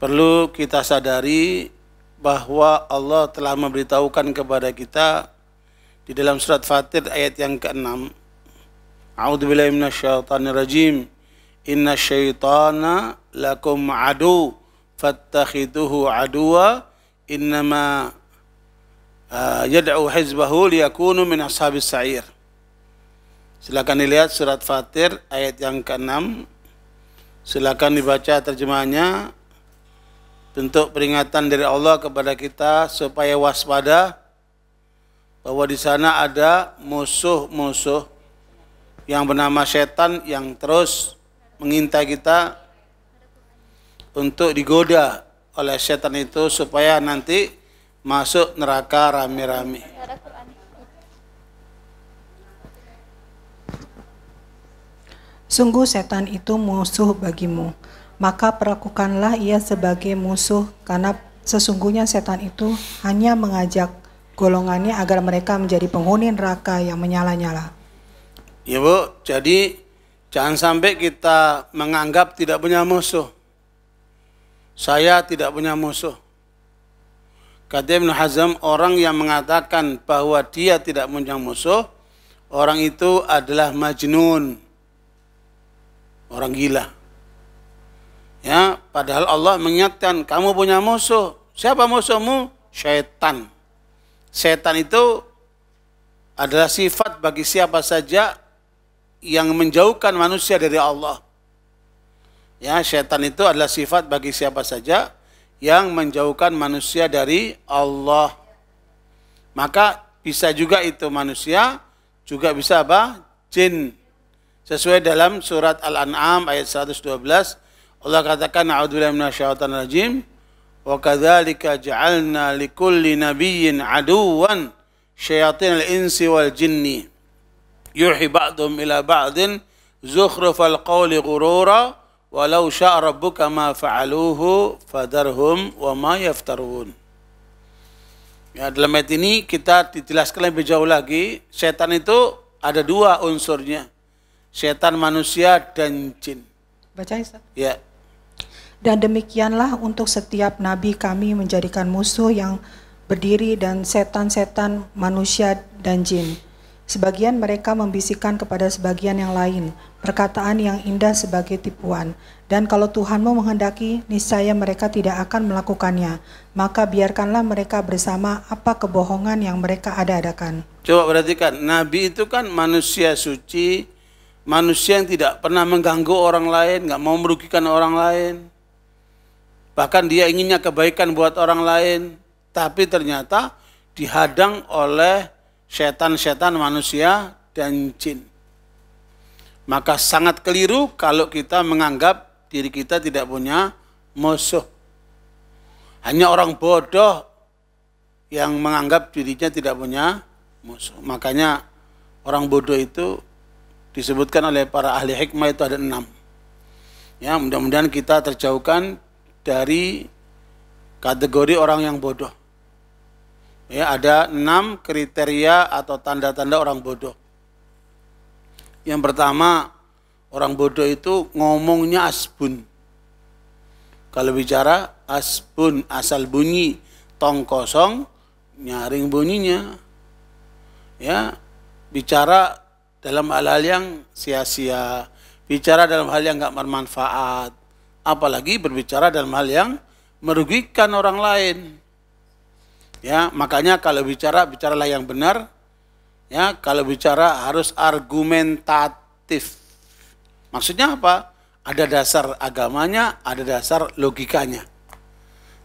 Perlu kita sadari bahwa Allah telah memberitahukan kepada kita di dalam surat Fatir ayat yang ke-6. A'udzu billahi minasyaitonir rajim. Inna syaitana lakum adu fattakhiduhu aduwa innama uh, yad'u hizbahu liyakunu min ashabis sa'ir. Silakan dilihat surat Fatir ayat yang ke-6. Silakan dibaca terjemahannya bentuk peringatan dari Allah kepada kita supaya waspada bahwa di sana ada musuh-musuh yang bernama setan yang terus mengintai kita untuk digoda oleh setan itu supaya nanti masuk neraka rame-rame. Sungguh setan itu musuh bagimu maka perlakukanlah ia sebagai musuh karena sesungguhnya setan itu hanya mengajak golongannya agar mereka menjadi penghuni neraka yang menyala-nyala. Ya Bu, jadi jangan sampai kita menganggap tidak punya musuh. Saya tidak punya musuh. Kata Ibn Hazm, orang yang mengatakan bahwa dia tidak punya musuh, orang itu adalah majnun. Orang gila. Padahal Allah mengingatkan, kamu punya musuh. Siapa musuhmu? Syaitan. Syaitan itu adalah sifat bagi siapa saja yang menjauhkan manusia dari Allah. Ya, setan itu adalah sifat bagi siapa saja yang menjauhkan manusia dari Allah. Maka bisa juga itu manusia, juga bisa apa? Jin. Sesuai dalam surat Al-An'am ayat 112, Allah katakan a'udzubillahi minasyaitonir rajim wa kadzalika ja'alna likulli nabiyyin aduwan al insi wal jinni yuhi ba'dhum ila ba'din zukhrufal qawli ghurura walau syaa rabbuka ma fa'aluhu fadarhum wa ma yaftarun Ya, dalam ayat ini kita dijelaskan lebih jauh lagi, setan itu ada dua unsurnya. Setan manusia dan jin. Baca Ya. Dan demikianlah untuk setiap nabi kami menjadikan musuh yang berdiri dan setan-setan manusia dan jin. Sebagian mereka membisikkan kepada sebagian yang lain, perkataan yang indah sebagai tipuan. Dan kalau Tuhanmu menghendaki, niscaya mereka tidak akan melakukannya. Maka biarkanlah mereka bersama apa kebohongan yang mereka ada-adakan. Coba perhatikan, Nabi itu kan manusia suci, manusia yang tidak pernah mengganggu orang lain, nggak mau merugikan orang lain bahkan dia inginnya kebaikan buat orang lain, tapi ternyata dihadang oleh setan-setan manusia dan jin. Maka sangat keliru kalau kita menganggap diri kita tidak punya musuh. Hanya orang bodoh yang menganggap dirinya tidak punya musuh. Makanya orang bodoh itu disebutkan oleh para ahli hikmah itu ada enam. Ya, mudah-mudahan kita terjauhkan dari kategori orang yang bodoh. Ya, ada enam kriteria atau tanda-tanda orang bodoh. Yang pertama, orang bodoh itu ngomongnya asbun. Kalau bicara asbun, asal bunyi, tong kosong, nyaring bunyinya. Ya, bicara dalam hal-hal yang sia-sia, bicara dalam hal yang nggak bermanfaat, apalagi berbicara dalam hal yang merugikan orang lain. Ya, makanya kalau bicara bicaralah yang benar. Ya, kalau bicara harus argumentatif. Maksudnya apa? Ada dasar agamanya, ada dasar logikanya.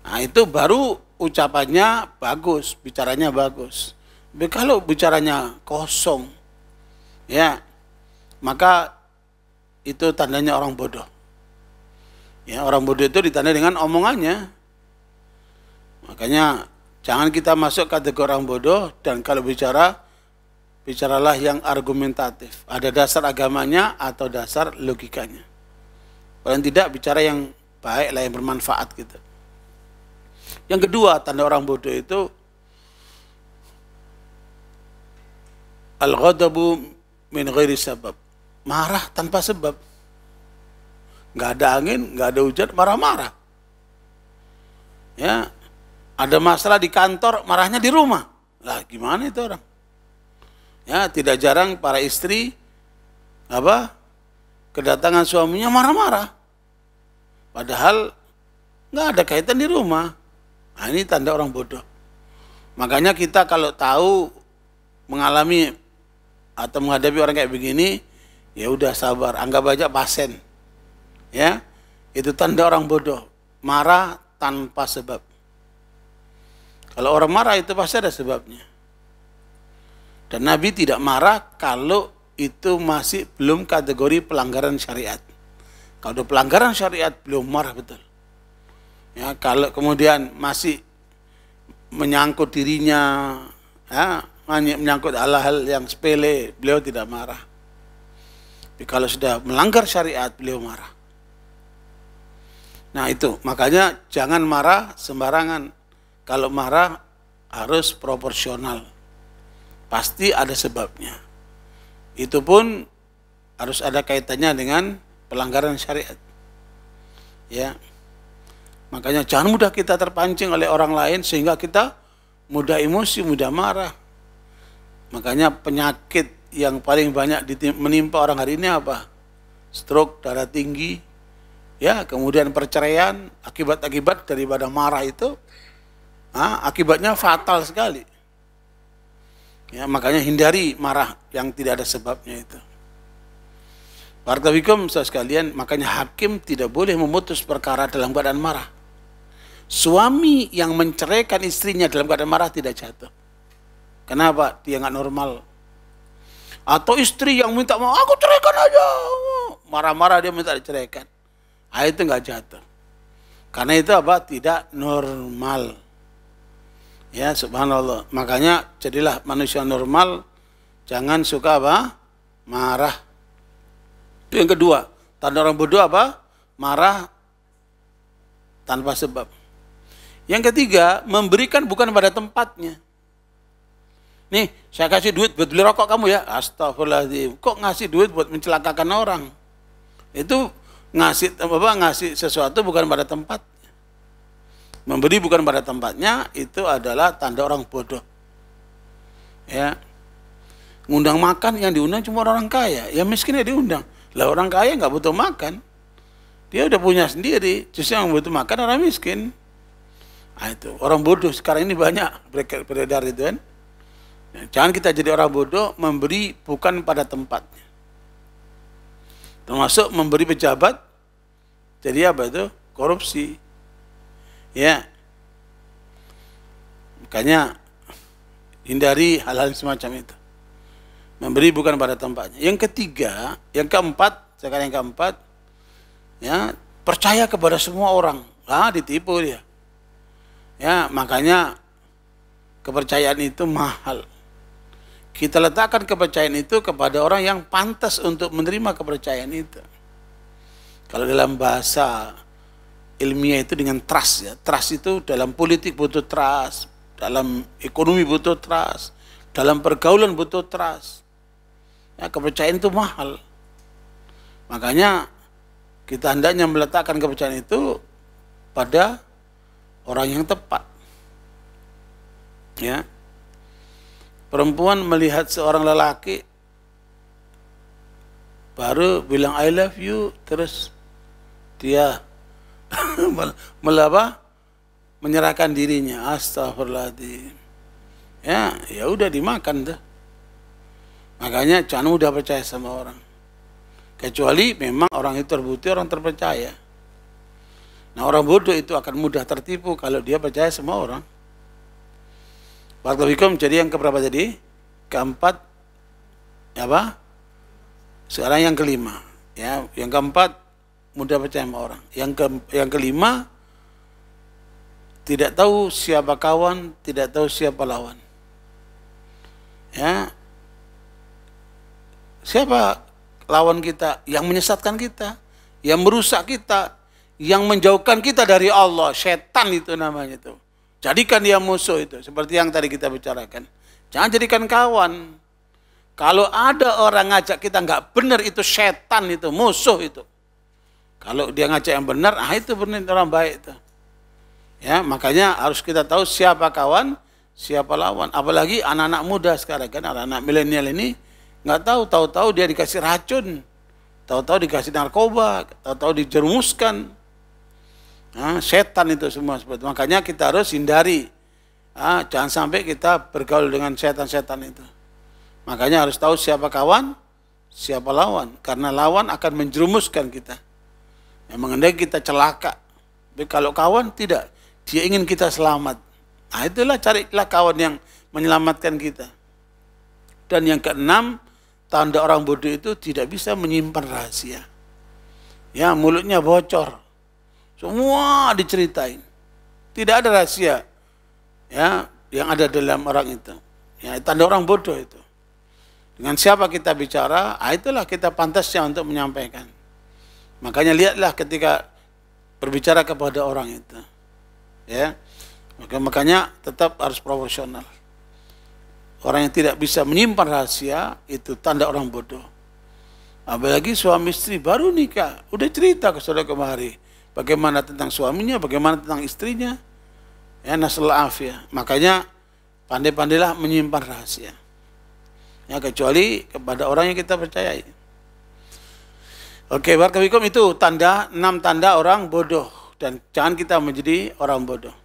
Nah, itu baru ucapannya bagus, bicaranya bagus. Tapi kalau bicaranya kosong, ya, maka itu tandanya orang bodoh. Ya, orang bodoh itu ditandai dengan omongannya. Makanya jangan kita masuk kategori orang bodoh dan kalau bicara bicaralah yang argumentatif. Ada dasar agamanya atau dasar logikanya. Paling tidak bicara yang baik lah yang bermanfaat gitu. Yang kedua, tanda orang bodoh itu al-ghadabu min ghairi sabab. Marah tanpa sebab nggak ada angin, nggak ada hujan, marah-marah. Ya, ada masalah di kantor, marahnya di rumah. Lah gimana itu orang? Ya, tidak jarang para istri apa? kedatangan suaminya marah-marah. Padahal nggak ada kaitan di rumah. Nah, ini tanda orang bodoh. Makanya kita kalau tahu mengalami atau menghadapi orang kayak begini, ya udah sabar, anggap aja pasien. Ya, itu tanda orang bodoh. Marah tanpa sebab. Kalau orang marah itu pasti ada sebabnya. Dan Nabi tidak marah kalau itu masih belum kategori pelanggaran syariat. Kalau pelanggaran syariat belum marah betul. Ya, kalau kemudian masih menyangkut dirinya, ya, menyangkut hal-hal yang sepele, beliau tidak marah. Tapi kalau sudah melanggar syariat, beliau marah. Nah itu, makanya jangan marah sembarangan. Kalau marah harus proporsional. Pasti ada sebabnya. Itu pun harus ada kaitannya dengan pelanggaran syariat. Ya. Makanya jangan mudah kita terpancing oleh orang lain sehingga kita mudah emosi, mudah marah. Makanya penyakit yang paling banyak menimpa orang hari ini apa? Stroke, darah tinggi, ya kemudian perceraian akibat-akibat daripada marah itu nah, akibatnya fatal sekali ya makanya hindari marah yang tidak ada sebabnya itu Wartawikum sekalian makanya hakim tidak boleh memutus perkara dalam keadaan marah suami yang menceraikan istrinya dalam keadaan marah tidak jatuh kenapa dia nggak normal atau istri yang minta mau aku ceraikan aja marah-marah dia minta diceraikan air itu nggak jatuh. Karena itu apa? Tidak normal. Ya, subhanallah. Makanya jadilah manusia normal, jangan suka apa? Marah. Itu yang kedua. Tanda orang bodoh apa? Marah tanpa sebab. Yang ketiga, memberikan bukan pada tempatnya. Nih, saya kasih duit buat beli rokok kamu ya. Astagfirullahaladzim. Kok ngasih duit buat mencelakakan orang? Itu ngasih apa ngasih sesuatu bukan pada tempatnya memberi bukan pada tempatnya itu adalah tanda orang bodoh ya ngundang makan yang diundang cuma orang kaya ya miskinnya diundang lah orang kaya nggak butuh makan dia udah punya sendiri justru yang butuh makan orang miskin nah, itu orang bodoh sekarang ini banyak beredar itu kan nah, jangan kita jadi orang bodoh memberi bukan pada tempatnya Termasuk memberi pejabat jadi apa itu? Korupsi. Ya. Makanya hindari hal-hal semacam itu. Memberi bukan pada tempatnya. Yang ketiga, yang keempat, sekarang yang keempat, ya percaya kepada semua orang. Ah, ditipu dia. Ya, makanya kepercayaan itu mahal. Kita letakkan kepercayaan itu kepada orang yang pantas untuk menerima kepercayaan itu. Kalau dalam bahasa ilmiah itu dengan trust ya. Trust itu dalam politik butuh trust, dalam ekonomi butuh trust, dalam pergaulan butuh trust. Ya, kepercayaan itu mahal. Makanya kita hendaknya meletakkan kepercayaan itu pada orang yang tepat. Ya, Perempuan melihat seorang lelaki baru bilang I love you terus dia melaba menyerahkan dirinya astagfirullahaladzim ya ya udah dimakan dah makanya jangan udah percaya sama orang kecuali memang orang itu terbukti orang terpercaya nah orang bodoh itu akan mudah tertipu kalau dia percaya sama orang Waktu hikom jadi yang keberapa jadi Keempat Ya apa? Sekarang yang kelima. Ya, yang keempat mudah percaya sama orang. Yang ke, yang kelima tidak tahu siapa kawan, tidak tahu siapa lawan. Ya. Siapa lawan kita yang menyesatkan kita, yang merusak kita, yang menjauhkan kita dari Allah, setan itu namanya itu. Jadikan dia musuh itu, seperti yang tadi kita bicarakan. Jangan jadikan kawan. Kalau ada orang ngajak kita nggak benar itu setan itu, musuh itu. Kalau dia ngajak yang benar, ah itu benar orang baik itu. Ya, makanya harus kita tahu siapa kawan, siapa lawan. Apalagi anak-anak muda sekarang kan, anak-anak milenial ini nggak tahu, tahu-tahu dia dikasih racun, tahu-tahu dikasih narkoba, tahu-tahu dijerumuskan, Nah, setan itu semua itu. Makanya kita harus hindari. Nah, jangan sampai kita bergaul dengan setan-setan itu. Makanya harus tahu siapa kawan, siapa lawan. Karena lawan akan menjerumuskan kita. Yang mengenai kita celaka. Tapi kalau kawan tidak, dia ingin kita selamat. Nah itulah carilah kawan yang menyelamatkan kita. Dan yang keenam, tanda orang bodoh itu tidak bisa menyimpan rahasia. Ya mulutnya bocor. Semua diceritain. Tidak ada rahasia ya yang ada dalam orang itu. Ya, tanda orang bodoh itu. Dengan siapa kita bicara, ah, itulah kita pantasnya untuk menyampaikan. Makanya lihatlah ketika berbicara kepada orang itu. Ya. Maka makanya tetap harus profesional. Orang yang tidak bisa menyimpan rahasia itu tanda orang bodoh. Apalagi suami istri baru nikah, udah cerita ke saudara kemari bagaimana tentang suaminya, bagaimana tentang istrinya. Ya nasal afia. Makanya pandai-pandailah menyimpan rahasia. Ya kecuali kepada orang yang kita percayai. Oke, barakallahu itu tanda enam tanda orang bodoh dan jangan kita menjadi orang bodoh.